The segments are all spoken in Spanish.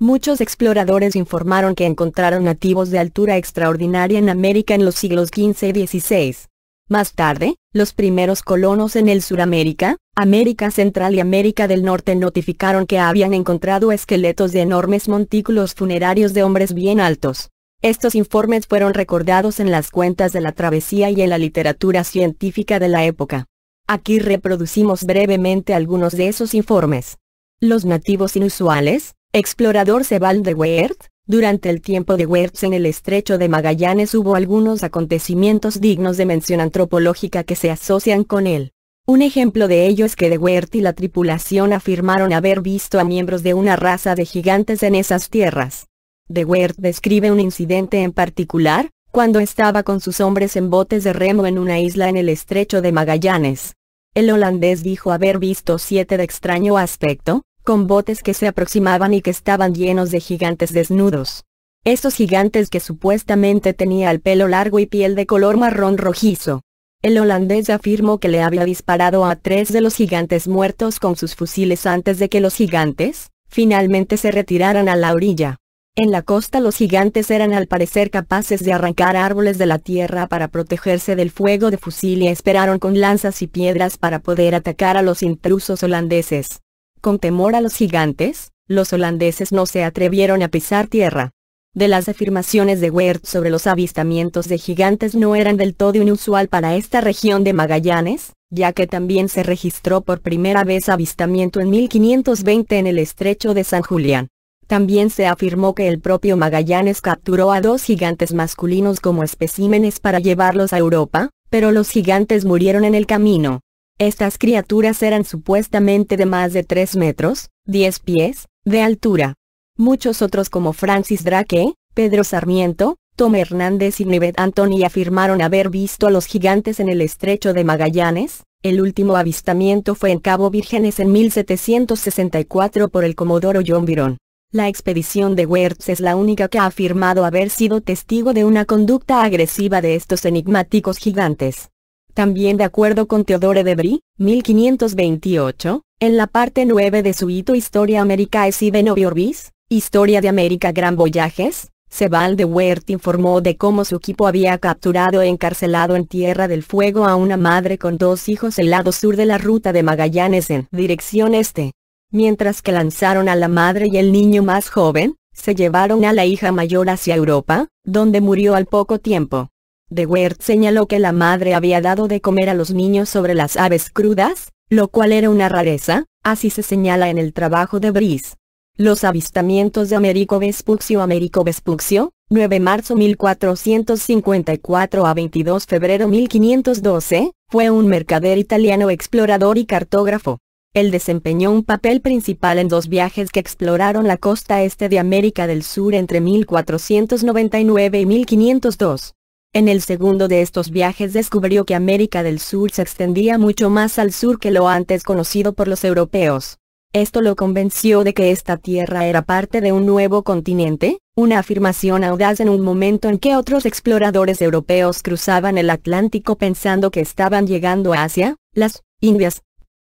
Muchos exploradores informaron que encontraron nativos de altura extraordinaria en América en los siglos XV y XVI. Más tarde, los primeros colonos en el Suramérica, América Central y América del Norte notificaron que habían encontrado esqueletos de enormes montículos funerarios de hombres bien altos. Estos informes fueron recordados en las cuentas de la travesía y en la literatura científica de la época. Aquí reproducimos brevemente algunos de esos informes. Los nativos inusuales, Explorador Sebald de Weert, durante el tiempo de Wertz en el Estrecho de Magallanes hubo algunos acontecimientos dignos de mención antropológica que se asocian con él. Un ejemplo de ello es que de Wertz y la tripulación afirmaron haber visto a miembros de una raza de gigantes en esas tierras. De Wert describe un incidente en particular, cuando estaba con sus hombres en botes de remo en una isla en el Estrecho de Magallanes. El holandés dijo haber visto siete de extraño aspecto, con botes que se aproximaban y que estaban llenos de gigantes desnudos. Estos gigantes que supuestamente tenía el pelo largo y piel de color marrón rojizo. El holandés afirmó que le había disparado a tres de los gigantes muertos con sus fusiles antes de que los gigantes, finalmente se retiraran a la orilla. En la costa los gigantes eran al parecer capaces de arrancar árboles de la tierra para protegerse del fuego de fusil y esperaron con lanzas y piedras para poder atacar a los intrusos holandeses. Con temor a los gigantes, los holandeses no se atrevieron a pisar tierra. De las afirmaciones de Wert sobre los avistamientos de gigantes no eran del todo inusual para esta región de Magallanes, ya que también se registró por primera vez avistamiento en 1520 en el estrecho de San Julián. También se afirmó que el propio Magallanes capturó a dos gigantes masculinos como especímenes para llevarlos a Europa, pero los gigantes murieron en el camino. Estas criaturas eran supuestamente de más de 3 metros, 10 pies, de altura. Muchos otros como Francis Drake, Pedro Sarmiento, Tom Hernández y Nivet Anthony afirmaron haber visto a los gigantes en el estrecho de Magallanes. El último avistamiento fue en Cabo Vírgenes en 1764 por el comodoro John Byron. La expedición de Wertz es la única que ha afirmado haber sido testigo de una conducta agresiva de estos enigmáticos gigantes. También de acuerdo con Teodore de Bri, 1528, en la parte 9 de su hito Historia Americae Sive Orbis, Historia de América Gran Voyages, Sebal de Huert informó de cómo su equipo había capturado e encarcelado en Tierra del Fuego a una madre con dos hijos el lado sur de la ruta de Magallanes en dirección este. Mientras que lanzaron a la madre y el niño más joven, se llevaron a la hija mayor hacia Europa, donde murió al poco tiempo. De Wert señaló que la madre había dado de comer a los niños sobre las aves crudas, lo cual era una rareza, así se señala en el trabajo de Brice. Los avistamientos de Américo Vespuccio Américo Vespuccio, 9 de marzo 1454 a 22 de febrero 1512, fue un mercader italiano explorador y cartógrafo. Él desempeñó un papel principal en dos viajes que exploraron la costa este de América del Sur entre 1499 y 1502. En el segundo de estos viajes descubrió que América del Sur se extendía mucho más al sur que lo antes conocido por los europeos. Esto lo convenció de que esta tierra era parte de un nuevo continente, una afirmación audaz en un momento en que otros exploradores europeos cruzaban el Atlántico pensando que estaban llegando a Asia, las Indias.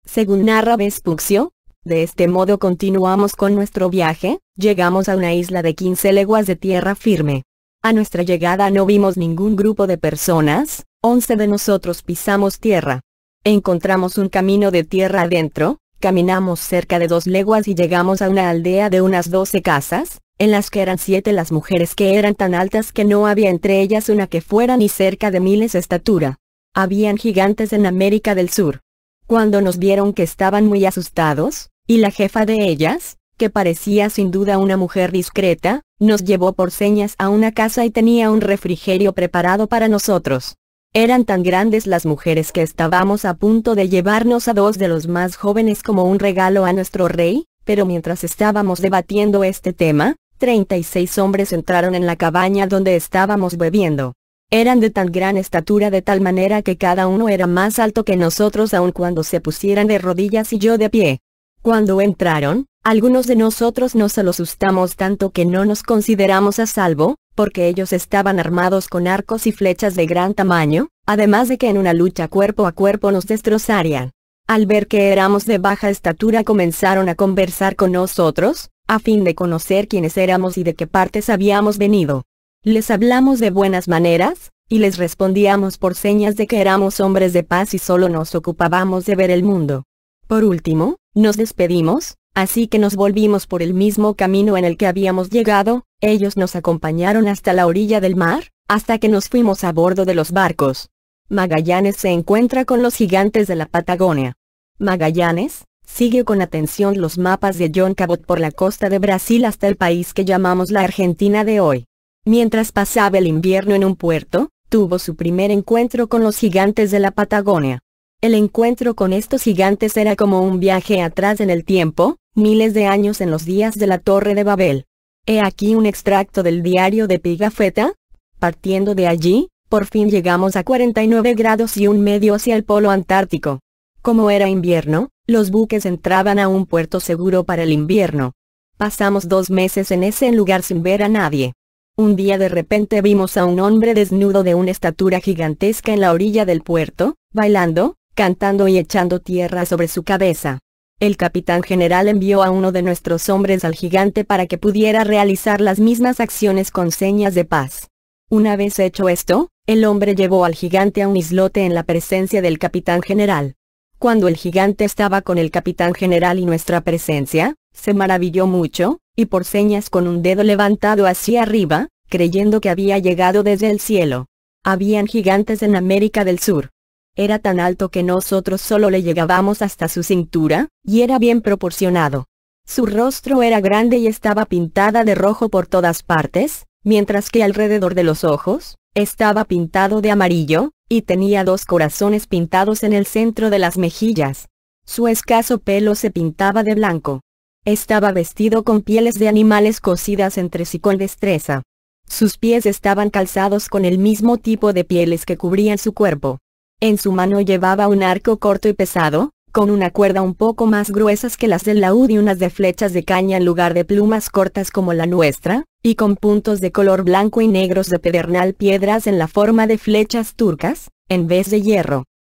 Según narra Vespuccio, de este modo continuamos con nuestro viaje, llegamos a una isla de 15 leguas de tierra firme. A nuestra llegada no vimos ningún grupo de personas, once de nosotros pisamos tierra. Encontramos un camino de tierra adentro, caminamos cerca de dos leguas y llegamos a una aldea de unas doce casas, en las que eran siete las mujeres que eran tan altas que no había entre ellas una que fuera ni cerca de miles de estatura. Habían gigantes en América del Sur. Cuando nos vieron que estaban muy asustados, y la jefa de ellas, que parecía sin duda una mujer discreta, nos llevó por señas a una casa y tenía un refrigerio preparado para nosotros. Eran tan grandes las mujeres que estábamos a punto de llevarnos a dos de los más jóvenes como un regalo a nuestro rey, pero mientras estábamos debatiendo este tema, 36 hombres entraron en la cabaña donde estábamos bebiendo. Eran de tan gran estatura de tal manera que cada uno era más alto que nosotros aun cuando se pusieran de rodillas y yo de pie. Cuando entraron, algunos de nosotros nos asustamos tanto que no nos consideramos a salvo, porque ellos estaban armados con arcos y flechas de gran tamaño, además de que en una lucha cuerpo a cuerpo nos destrozarían. Al ver que éramos de baja estatura comenzaron a conversar con nosotros, a fin de conocer quiénes éramos y de qué partes habíamos venido. Les hablamos de buenas maneras, y les respondíamos por señas de que éramos hombres de paz y solo nos ocupábamos de ver el mundo. Por último, nos despedimos, Así que nos volvimos por el mismo camino en el que habíamos llegado, ellos nos acompañaron hasta la orilla del mar, hasta que nos fuimos a bordo de los barcos. Magallanes se encuentra con los gigantes de la Patagonia. Magallanes, sigue con atención los mapas de John Cabot por la costa de Brasil hasta el país que llamamos la Argentina de hoy. Mientras pasaba el invierno en un puerto, tuvo su primer encuentro con los gigantes de la Patagonia. El encuentro con estos gigantes era como un viaje atrás en el tiempo, miles de años en los días de la Torre de Babel. He aquí un extracto del diario de Pigafetta. Partiendo de allí, por fin llegamos a 49 grados y un medio hacia el polo antártico. Como era invierno, los buques entraban a un puerto seguro para el invierno. Pasamos dos meses en ese lugar sin ver a nadie. Un día de repente vimos a un hombre desnudo de una estatura gigantesca en la orilla del puerto, bailando, cantando y echando tierra sobre su cabeza. El capitán general envió a uno de nuestros hombres al gigante para que pudiera realizar las mismas acciones con señas de paz. Una vez hecho esto, el hombre llevó al gigante a un islote en la presencia del capitán general. Cuando el gigante estaba con el capitán general y nuestra presencia, se maravilló mucho, y por señas con un dedo levantado hacia arriba, creyendo que había llegado desde el cielo. Habían gigantes en América del Sur, era tan alto que nosotros solo le llegábamos hasta su cintura, y era bien proporcionado. Su rostro era grande y estaba pintada de rojo por todas partes, mientras que alrededor de los ojos, estaba pintado de amarillo, y tenía dos corazones pintados en el centro de las mejillas. Su escaso pelo se pintaba de blanco. Estaba vestido con pieles de animales cosidas entre sí con destreza. Sus pies estaban calzados con el mismo tipo de pieles que cubrían su cuerpo. En su mano llevaba un arco corto y pesado, con una cuerda un poco más gruesas que las del laúd y unas de flechas de caña en lugar de plumas cortas como la nuestra, y con puntos de color blanco y negros de pedernal piedras en la forma de flechas turcas, en vez de hierro.